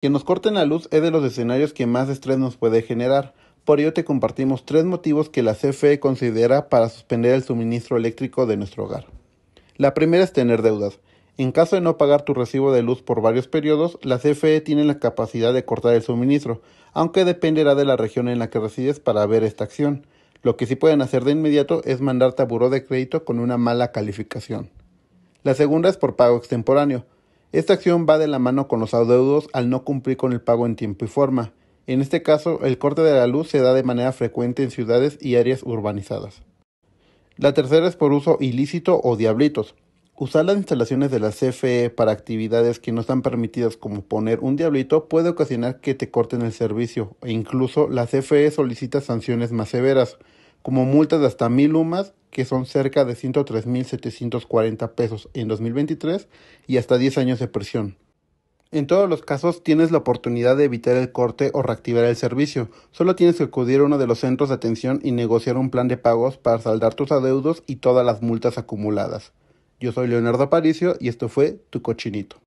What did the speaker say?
Que nos corten la luz es de los escenarios que más estrés nos puede generar. Por ello te compartimos tres motivos que la CFE considera para suspender el suministro eléctrico de nuestro hogar. La primera es tener deudas. En caso de no pagar tu recibo de luz por varios periodos, la CFE tiene la capacidad de cortar el suministro, aunque dependerá de la región en la que resides para ver esta acción. Lo que sí pueden hacer de inmediato es mandarte a buró de crédito con una mala calificación. La segunda es por pago extemporáneo. Esta acción va de la mano con los adeudos al no cumplir con el pago en tiempo y forma. En este caso, el corte de la luz se da de manera frecuente en ciudades y áreas urbanizadas. La tercera es por uso ilícito o diablitos. Usar las instalaciones de la CFE para actividades que no están permitidas como poner un diablito puede ocasionar que te corten el servicio e incluso la CFE solicita sanciones más severas como multas de hasta mil UMAS, que son cerca de 103.740 pesos en 2023 y hasta 10 años de prisión. En todos los casos tienes la oportunidad de evitar el corte o reactivar el servicio. Solo tienes que acudir a uno de los centros de atención y negociar un plan de pagos para saldar tus adeudos y todas las multas acumuladas. Yo soy Leonardo Aparicio y esto fue Tu Cochinito.